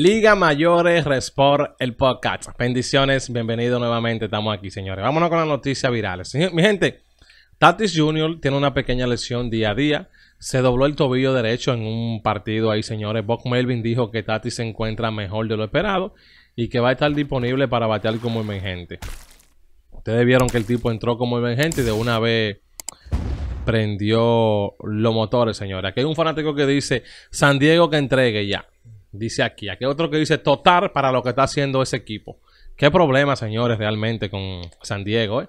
Liga Mayores Resport, el podcast. Bendiciones, bienvenidos nuevamente. Estamos aquí, señores. Vámonos con las noticias virales. Mi gente, Tatis Jr. tiene una pequeña lesión día a día. Se dobló el tobillo derecho en un partido ahí, señores. Bob Melvin dijo que Tatis se encuentra mejor de lo esperado y que va a estar disponible para batear como emergente. Ustedes vieron que el tipo entró como emergente y de una vez prendió los motores, señores. Aquí hay un fanático que dice, San Diego que entregue ya dice aquí. Aquí otro que dice total para lo que está haciendo ese equipo. Qué problema, señores, realmente con San Diego. ¿eh?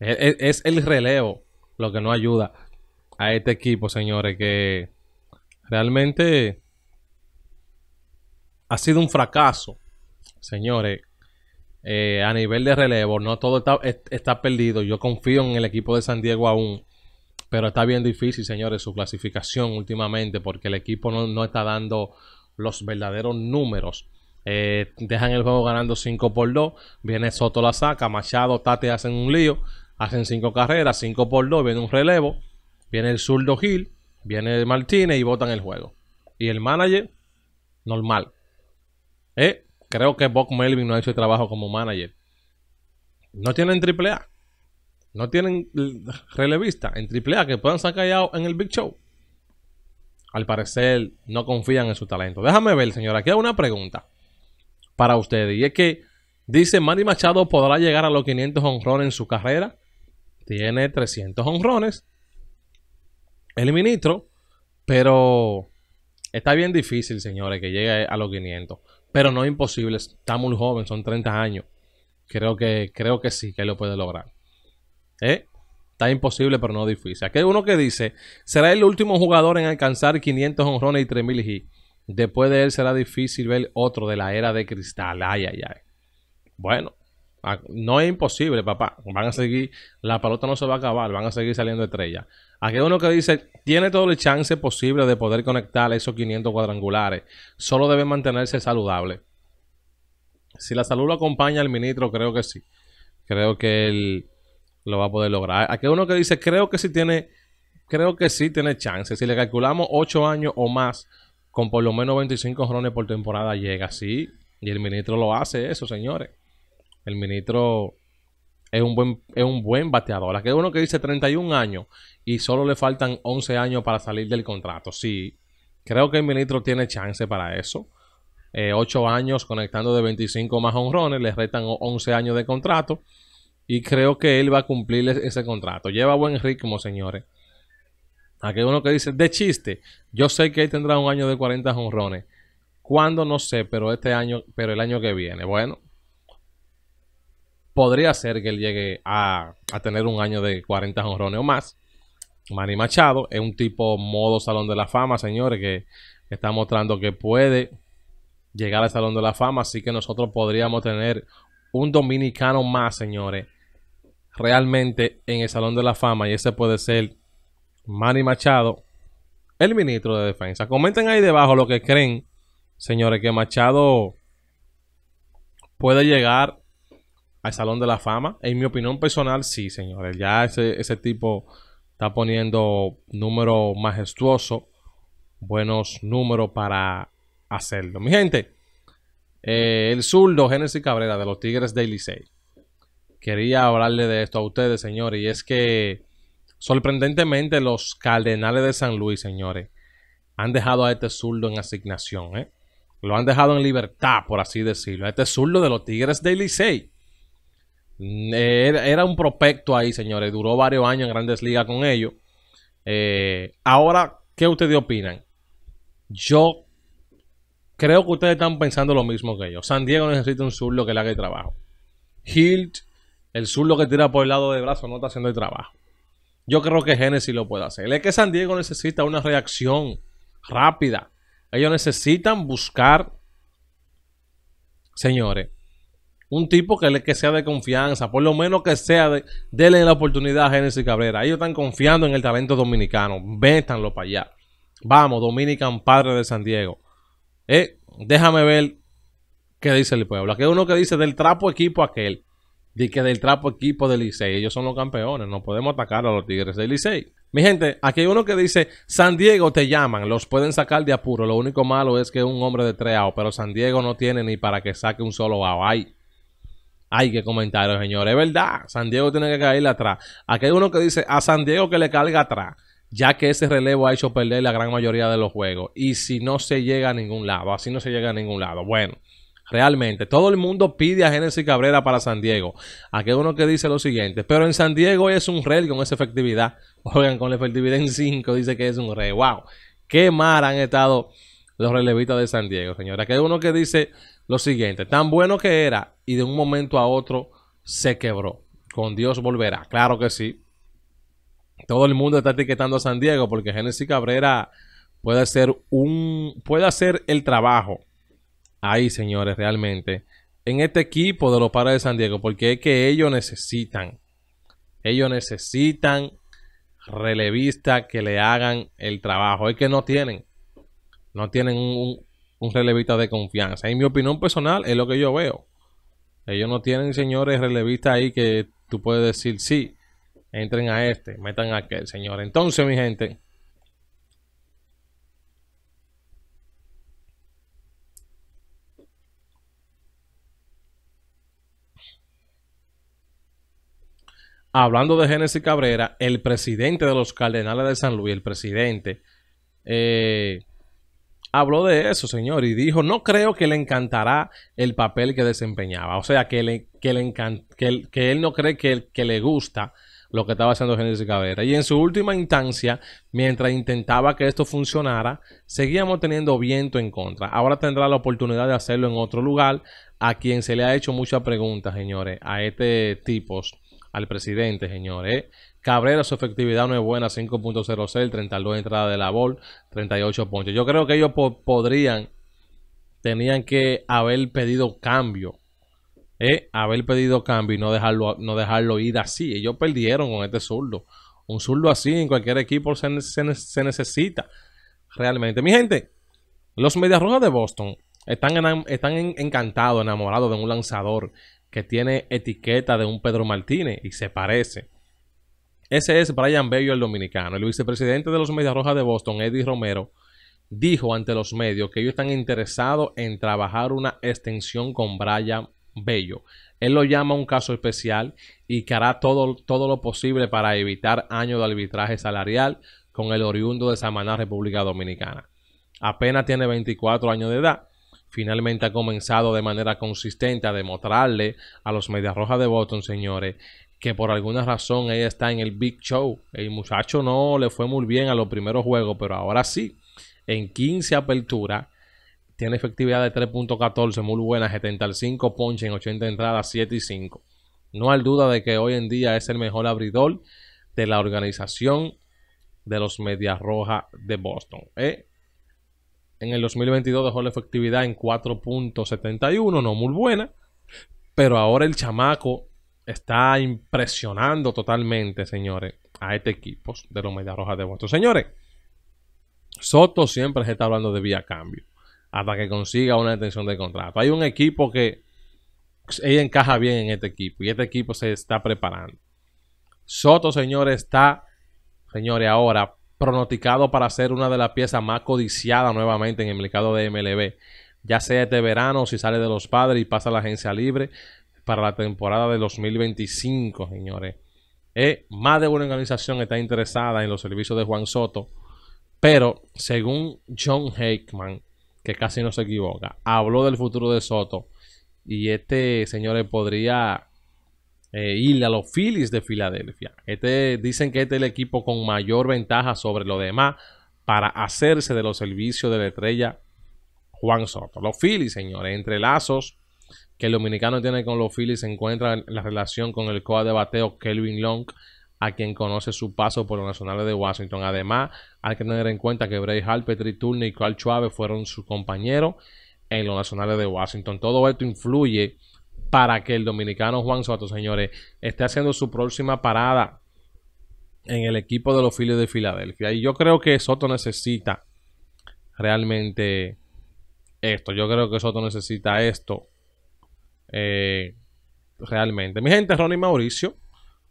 Es, el relevo lo que no ayuda a este equipo, señores, que realmente ha sido un fracaso, señores. Eh, a nivel de relevo, no todo está, perdido. Yo confío en el equipo de San Diego aún. Pero está bien difícil, señores, su clasificación últimamente porque el equipo no está dando los verdaderos números. Eh, dejan el juego ganando 5 por 2. Viene Soto la saca. Machado, Tate hacen un lío. Hacen 5 carreras, 5 por 2. Viene un relevo. Viene el zurdo Gil. Viene Martínez y botan el juego. Y el manager, normal. Eh, creo que Bob Melvin no ha hecho el trabajo como manager. No tienen triple A. No tienen relevista en triple A que puedan sacar ya en el Big Show al parecer no confían en su talento. Déjame ver, señora, aquí hay una pregunta para usted Y es que dice, Manny Machado podrá llegar a los 500 honrones en su carrera. Tiene 300 honrones. El ministro, pero está bien difícil, señores, que llegue a los 500. Pero no es imposible, está muy joven, son 30 años. Creo que, creo que sí, que lo puede lograr. ¿Eh? Está imposible, pero no difícil. Aquí hay uno que dice, será el último jugador en alcanzar 500 honrones y 3.000 hits. Después de él será difícil ver otro de la era de cristal. Ay, ay, ay. Bueno, no es imposible, papá. Van a seguir, la pelota no se va a acabar, van a seguir saliendo estrellas. Aquí uno que dice, tiene todo el chance posible de poder conectar esos 500 cuadrangulares. Solo debe mantenerse saludable. Si la salud lo acompaña al ministro, creo que sí. Creo que el lo va a poder lograr. Aquí uno que dice, creo que si tiene, creo que sí tiene chance. Si le calculamos 8 años o más, con por lo menos 25 rones por temporada llega, sí. Y el ministro lo hace eso, señores. El ministro es un buen, es un buen bateador. Aquí uno que dice 31 años y solo le faltan 11 años para salir del contrato. Sí, creo que el ministro tiene chance para eso. Eh, ocho 8 años conectando de 25 más honrones, le restan 11 años de contrato. Y creo que él va a cumplir ese contrato. Lleva buen ritmo, señores. Aquí hay uno que dice, de chiste, yo sé que él tendrá un año de 40 jonrones ¿Cuándo? No sé, pero este año, pero el año que viene. Bueno, podría ser que él llegue a, a tener un año de 40 honrones o más. Manny Machado es un tipo modo Salón de la Fama, señores, que está mostrando que puede llegar al Salón de la Fama. Así que nosotros podríamos tener un dominicano más, señores, realmente en el Salón de la Fama. Y ese puede ser Manny Machado, el ministro de Defensa. Comenten ahí debajo lo que creen, señores, que Machado puede llegar al Salón de la Fama. En mi opinión personal, sí, señores. Ya ese, ese tipo está poniendo números majestuosos, buenos números para hacerlo. Mi gente. Eh, el zurdo Génesis Cabrera de los Tigres de Licey. Quería hablarle de esto a ustedes, señores, y es que sorprendentemente los Cardenales de San Luis, señores, han dejado a este zurdo en asignación, ¿eh? Lo han dejado en libertad, por así decirlo. A este zurdo de los Tigres de Licey. Mm, era un prospecto ahí, señores. Duró varios años en grandes ligas con ellos. Eh, ahora, ¿qué ustedes opinan? Yo Creo que ustedes están pensando lo mismo que yo. San Diego necesita un zurdo que le haga el trabajo. Hilt, el zurdo que tira por el lado de brazo, no está haciendo el trabajo. Yo creo que Genesis lo puede hacer. Es que San Diego necesita una reacción rápida. Ellos necesitan buscar, señores, un tipo que, le, que sea de confianza, por lo menos que sea denle la oportunidad a Genesis Cabrera. Ellos están confiando en el talento dominicano. Vétanlo para allá. Vamos, Dominican Padre de San Diego. Eh, déjame ver qué dice el pueblo. Aquí hay uno que dice del trapo equipo aquel. Dice que del trapo equipo del Licey. Ellos son los campeones. No podemos atacar a los Tigres del Licey. Mi gente, aquí hay uno que dice, San Diego te llaman, los pueden sacar de apuro. Lo único malo es que es un hombre de tres pero San Diego no tiene ni para que saque un solo AO. Ay, que qué comentario, señor. Es verdad, San Diego tiene que caerle atrás. Aquí hay uno que dice, a San Diego que le caiga atrás ya que ese relevo ha hecho perder la gran mayoría de los juegos. Y si no se llega a ningún lado, así no se llega a ningún lado. Bueno, realmente, todo el mundo pide a Genesis Cabrera para San Diego. Aquí hay uno que dice lo siguiente, pero en San Diego es un rey con esa efectividad. Oigan, con la efectividad en 5 dice que es un rey. ¡Wow! ¡Qué mar han estado los relevistas de San Diego, señora! Aquí hay uno que dice lo siguiente, tan bueno que era y de un momento a otro se quebró. Con Dios volverá. Claro que sí todo el mundo está etiquetando a San Diego porque Genesis Cabrera puede hacer un puede hacer el trabajo ahí, señores, realmente en este equipo de los Padres de San Diego, porque es que ellos necesitan ellos necesitan relevistas que le hagan el trabajo, es que no tienen no tienen un, relevista de confianza. En mi opinión personal es lo que yo veo. Ellos no tienen, señores, relevistas ahí que tú puedes decir, sí, Entren a este, metan a aquel, señor. Entonces, mi gente. Hablando de Génesis Cabrera, el presidente de los Cardenales de San Luis, el presidente, eh, habló de eso, señor, y dijo, no creo que le encantará el papel que desempeñaba. O sea, que, le, él, no cree que, que le gusta lo que estaba haciendo Génesis Cabrera. Y en su última instancia, mientras intentaba que esto funcionara, seguíamos teniendo viento en contra. Ahora tendrá la oportunidad de hacerlo en otro lugar, a quien se le ha hecho muchas preguntas, señores, a este tipo, al presidente, señores. Cabrera, su efectividad no es buena, 5.06, 32 entradas de la bol, 38 puntos. Yo creo que ellos podrían, tenían que haber pedido cambio es haber pedido cambio y no dejarlo, no dejarlo ir así. Ellos perdieron con este zurdo. Un zurdo así en cualquier equipo se, se, necesita realmente. Mi gente, los Medias Rojas de Boston están, están encantados, enamorados de un lanzador que tiene etiqueta de un Pedro Martínez y se parece. Ese es Brian Bello, el dominicano. El vicepresidente de los Medias Rojas de Boston, Eddie Romero, dijo ante los medios que ellos están interesados en trabajar una extensión con Brian Bello. Él lo llama un caso especial y que hará todo, todo lo posible para evitar años de arbitraje salarial con el oriundo de Samaná, República Dominicana. Apenas tiene 24 años de edad. Finalmente ha comenzado de manera consistente a demostrarle a los Medias Rojas de Boston, señores, que por alguna razón ella está en el Big Show. El muchacho no le fue muy bien a los primeros juegos, pero ahora sí, en 15 aperturas, tiene efectividad de 3.14, muy buena, 75 ponche en 80 entradas, 7 y 5. No hay duda de que hoy en día es el mejor abridor de la organización de los Medias Rojas de Boston. ¿eh? En el 2022 dejó la efectividad en 4.71, no muy buena, pero ahora el chamaco está impresionando totalmente, señores, a este equipo de los Medias Rojas de Boston. Señores, Soto siempre se está hablando de vía cambio hasta que consiga una detención de contrato. Hay un equipo que ella encaja bien en este equipo y este equipo se está preparando. Soto, señores, está, señores, ahora pronosticado para ser una de las piezas más codiciadas nuevamente en el mercado de MLB. Ya sea este verano, si sale de los padres y pasa a la agencia libre para la temporada de 2025, señores. Eh, más de una organización está interesada en los servicios de Juan Soto, pero según John hickman que casi no se equivoca, habló del futuro de Soto. Y este, señores, podría irle eh, ir a los Phillies de Filadelfia. Este, dicen que este es el equipo con mayor ventaja sobre los demás para hacerse de los servicios de la estrella Juan Soto. Los Phillies, señores, entre lazos que el dominicano tiene con los Phillies se encuentra la relación con el coa de bateo Kelvin Long, a quien conoce su paso por los nacionales de Washington. Además, hay que tener en cuenta que Bray Harper, Petri Turner y Carl Chávez fueron sus compañeros en los nacionales de Washington. Todo esto influye para que el dominicano Juan Soto, señores, esté haciendo su próxima parada en el equipo de los Phillies de Filadelfia. Y yo creo que Soto necesita realmente esto. Yo creo que Soto necesita esto. Eh, realmente. Mi gente, Ronnie Mauricio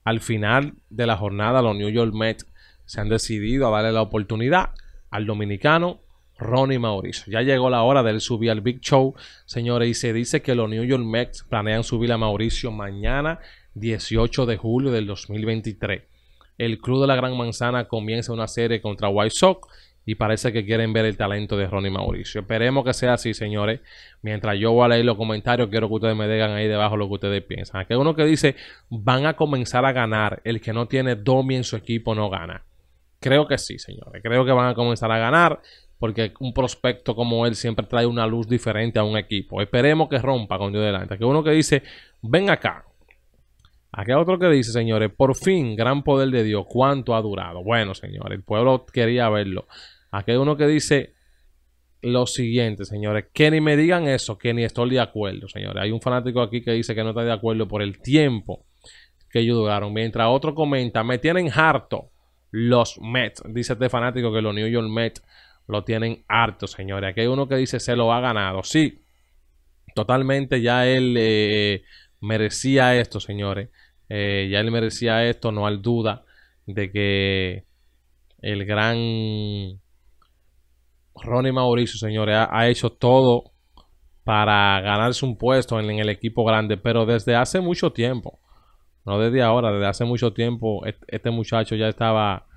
al final de la jornada los New York Mets se han decidido a darle la oportunidad al dominicano Ronnie Mauricio. Ya llegó la hora de él subir al Big Show, señores, y se dice que los New York Mets planean subir a Mauricio mañana 18 de julio del 2023. El club de la Gran Manzana comienza una serie contra White Sox y parece que quieren ver el talento de Ronnie Mauricio. Esperemos que sea así, señores. Mientras yo voy a leer los comentarios, quiero que ustedes me digan ahí debajo lo que ustedes piensan. Aquí uno que dice, van a comenzar a ganar. El que no tiene Domi en su equipo no gana. Creo que sí, señores. Creo que van a comenzar a ganar porque un prospecto como él siempre trae una luz diferente a un equipo. Esperemos que rompa con Dios delante. Aquí uno que dice, ven acá. Aquí hay otro que dice, señores, por fin, gran poder de Dios, ¿cuánto ha durado? Bueno, señores, el pueblo quería verlo. Aquí hay uno que dice lo siguiente, señores, que ni me digan eso, que ni estoy de acuerdo, señores. Hay un fanático aquí que dice que no está de acuerdo por el tiempo que ellos duraron, mientras otro comenta, me tienen harto los Mets, dice este fanático que los New York Mets lo tienen harto, señores. Aquí hay uno que dice se lo ha ganado, sí, totalmente ya él... Eh, merecía esto, señores. Eh, ya él merecía esto, no hay duda de que el gran Ronnie Mauricio, señores, ha, hecho todo para ganarse un puesto en, el equipo grande, pero desde hace mucho tiempo, no desde ahora, desde hace mucho tiempo, este, este muchacho ya estaba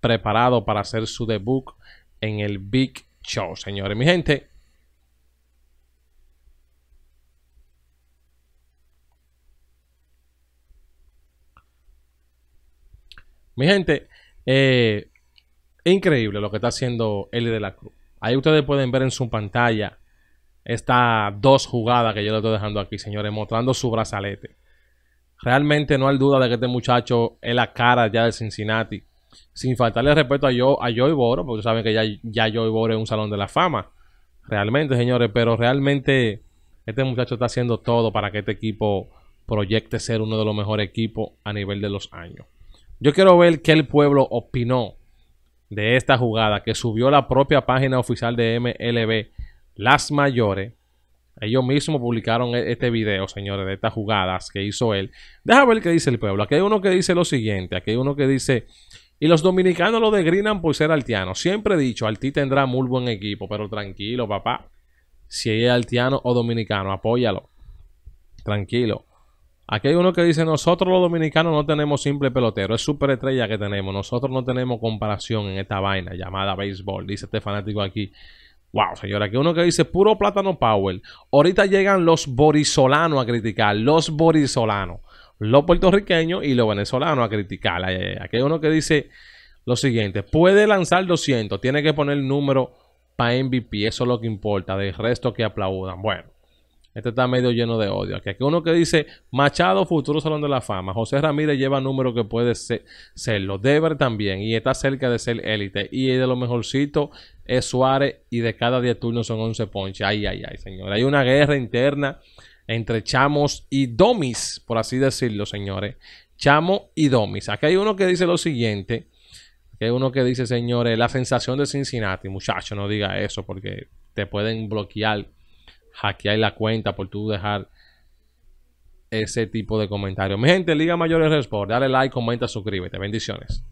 preparado para hacer su debut en el Big Show, señores. Mi gente, Mi gente, eh, increíble lo que está haciendo Eli de la Cruz. Ahí ustedes pueden ver en su pantalla estas dos jugadas que yo le estoy dejando aquí, señores, mostrando su brazalete. Realmente no hay duda de que este muchacho es la cara ya de Cincinnati. Sin faltarle respeto a yo a Boro, porque saben que ya, ya Joey Boro es un salón de la fama. Realmente, señores, pero realmente este muchacho está haciendo todo para que este equipo proyecte ser uno de los mejores equipos a nivel de los años. Yo quiero ver qué el pueblo opinó de esta jugada que subió la propia página oficial de MLB, Las Mayores. Ellos mismos publicaron e-, este video, señores, de estas jugadas que hizo él. Deja ver qué dice el pueblo. Aquí hay uno que dice lo siguiente, aquí hay uno que dice... Y los dominicanos lo degrinan por ser altiano. Siempre he dicho, Altí tendrá muy buen equipo, pero tranquilo, papá. Si es altiano o dominicano, apóyalo. Tranquilo. Aquí hay uno que dice, nosotros los dominicanos no tenemos simple pelotero, es superestrella que tenemos, nosotros no tenemos comparación en esta vaina llamada béisbol, dice este fanático aquí. Wow, señora, aquí uno que dice, puro plátano power. Ahorita llegan los borisolanos a criticar, los borisolanos, los puertorriqueños y los venezolanos a criticar. Aquí hay uno que dice lo siguiente, puede lanzar 200, tiene que poner el número para MVP, eso es lo que importa, del resto que aplaudan. Bueno. Este está medio lleno de odio. Aquí hay uno que dice, Machado, futuro Salón de la Fama. José Ramírez lleva número que puede serlo. Deber también. Y está cerca de ser élite. Y de lo mejorcito es Suárez. Y de cada 10 turnos son 11 ponches. Ay, ay, ay, señor. Hay una guerra interna entre chamos y domis, por así decirlo, señores. Chamo y domis. Aquí hay uno que dice lo siguiente. Aquí hay uno que dice, señores, la sensación de Cincinnati. Muchacho, no diga eso porque te pueden bloquear hackear la cuenta, por tú dejar ese tipo de comentarios. Mi gente, Liga Mayores Sport, dale like, comenta, suscríbete. Bendiciones.